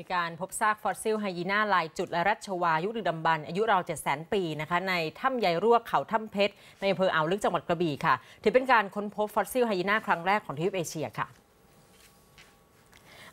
มีการพบซากฟอสซิลไฮยีน่าลายจุดและรัชวายุดึกดำบรรอายุราว7็ดแสนปีนะคะในถ้ำใหญ่รั่วเขาถ้ำเพชร ในอำเภออ่าวลึกจังหวัดกระบี่ค่ะถือเป็นการค้นพบฟอสซิลไฮยีน่า ครั้งแรกของทวีปเอเชียค่ะ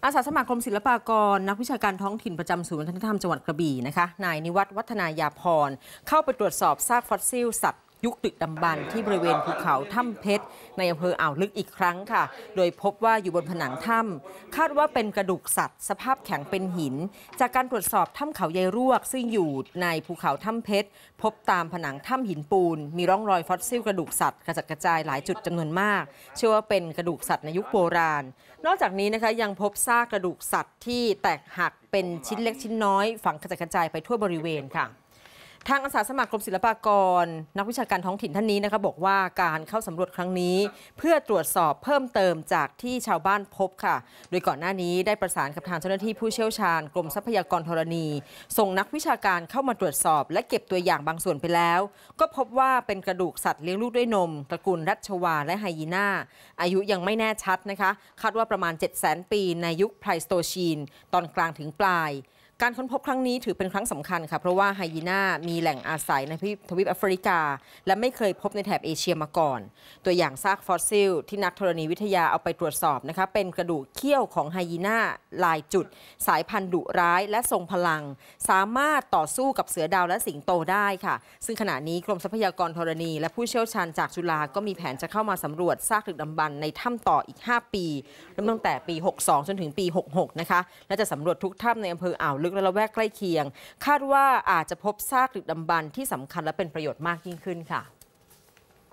อาสาสมัครกรมศิลปากร นักวิชาการท้องถิ่นประจำศูนย์วัฒนธรรมจังหวัดกระบี่นะคะนายนิวัฒน์วัฒนายาพรเข้าไปตรวจสอบซากฟอสซิล สัตว์ยุคดึกดำบรรที่บริเวณภูเขาถ้ำเพชรในอำเภออ่าวลึกอีกครั้งค่ะ โดยพบว่าอยู่บนผนังถ้ำคาดว่าเป็นกระดูกสัตว์สภาพแข็งเป็นหิน จากการตรวจสอบถ้ำเขาใยรวกซึ่งอยู่ในภูเขาถ้ำเพชรพบตามผนังถ้ำหินปูนมีร่องรอยฟอสซิลกระดูกสัตว์ กระจัดกระจายหลายจุดจำนวนมาก เชื่อว่าเป็นกระดูกสัตว์ในยุคโบราณ นอกจากนี้นะคะยังพบซากกระดูกสัตว์ที่แตกหักเป็นชิ้นเล็กชิ้นน้อยฝังกระจัดกระจายไปทั่วบริเวณค่ะทางอาสาสมัครกรมศิลปากร นักวิชาการท้องถิ่นท่านนี้นะคะบอกว่าการเข้าสำรวจครั้งนี้ เพื่อตรวจสอบเพิ่มเติมจากที่ชาวบ้านพบค่ะ โดยก่อนหน้านี้ได้ประสานกับทางเจ้าหน้าที่ผู้เชี่ยวชาญกรมทรัพยากรธรณี ส่งนักวิชาการเข้ามาตรวจสอบ และเก็บตัวอย่างบางส่วนไปแล้ว ก็พบว่าเป็นกระดูกสัตว์เลี้ยงลูกด้วยนมตระกูลรัชวา และไฮยีนาอายุยังไม่แน่ชัดนะคะ คาดว่าประมาณ 7 0 0 0 0 0 ปีในยุคไพลสโตชีน ตอนกลางถึงปลายการค้นพบครั้งนี้ถือเป็นครั้งสำคัญค่ะเพราะว่าไฮยีน่ามีแหล่งอาศัยในทวีปแอฟริกา และไม่เคยพบในแถบเอเชียมาก่อน ตัวอย่างซากฟอสซิลที่นักธรณีวิทยาเอาไปตรวจสอบนะคะเป็นกระดูกเขี้ยวของไฮยีน่าลายจุด สายพันธุ์ดุร้ายและทรงพลัง สามารถต่อสู้กับเสือดาวและสิงโตได้ค่ะ ซึ่งขณะนี้กรมทรัพยากรธรณี และผู้เชี่ยวชาญจากจุฬาก็มีแผนจะเข้ามาสำรวจซากดึกดำบรรในถ้ำต่ออีก 5 ปีเริ่มตั้งแต่ปี 62 จนถึงปี 66 นะคะและจะสำรวจทุกถ้ำในอำเภออ่าวลึกลึกและละแวกใกล้เคียง คาดว่าอาจจะพบซากดึกดำบรรที่สำคัญและเป็นประโยชน์มากยิ่งขึ้นค่ะ